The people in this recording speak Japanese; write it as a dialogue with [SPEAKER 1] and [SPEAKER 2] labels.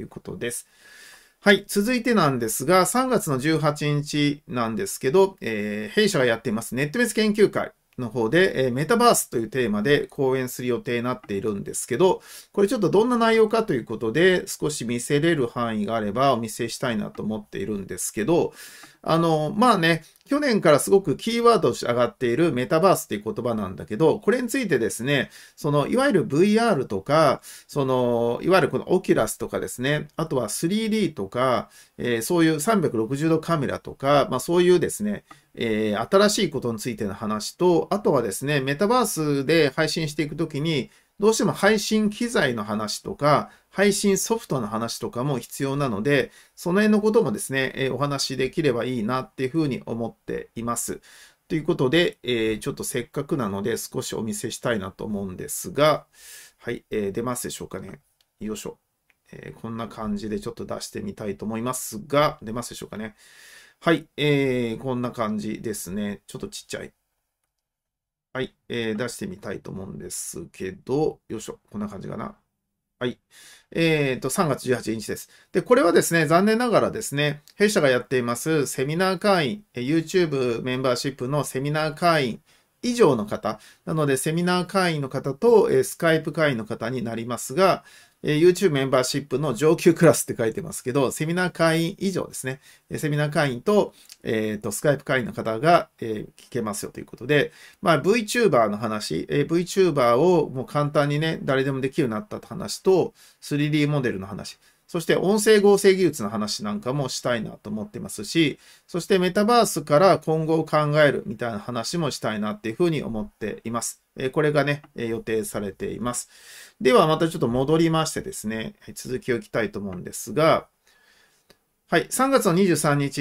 [SPEAKER 1] いうことです。はい。続いてなんですが、3月の18日なんですけど、えー、弊社がやっていますネット別研究会の方で、えー、メタバースというテーマで講演する予定になっているんですけど、これちょっとどんな内容かということで、少し見せれる範囲があればお見せしたいなと思っているんですけど、あの、まあね、去年からすごくキーワードとして上がっているメタバースっていう言葉なんだけど、これについてですね、その、いわゆる VR とか、その、いわゆるこのオキュラスとかですね、あとは 3D とか、えー、そういう360度カメラとか、まあそういうですね、えー、新しいことについての話と、あとはですね、メタバースで配信していくときに、どうしても配信機材の話とか、配信ソフトの話とかも必要なので、その辺のこともですね、えお話しできればいいなっていうふうに思っています。ということで、えー、ちょっとせっかくなので少しお見せしたいなと思うんですが、はい、えー、出ますでしょうかね。よいしょ、えー、こんな感じでちょっと出してみたいと思いますが、出ますでしょうかね。はい、えー、こんな感じですね。ちょっとちっちゃい。はい、えー、出してみたいと思うんですけど、よいしょ、こんな感じかな。はい。えっ、ー、と、3月18日です。で、これはですね、残念ながらですね、弊社がやっていますセミナー会員、YouTube メンバーシップのセミナー会員以上の方、なのでセミナー会員の方と、えー、スカイプ会員の方になりますが、え YouTube メンバーシップの上級クラスって書いてますけど、セミナー会員以上ですね。セミナー会員と、えっ、ー、と、スカイプ会員の方が、えー、聞けますよということで、まあ、VTuber の話、えー、VTuber をもう簡単にね、誰でもできるようになった話と、3D モデルの話。そして音声合成技術の話なんかもしたいなと思ってますし、そしてメタバースから今後を考えるみたいな話もしたいなっていうふうに思っています。これがね、予定されています。ではまたちょっと戻りましてですね、続きをいきたいと思うんですが、はい、3月の23日、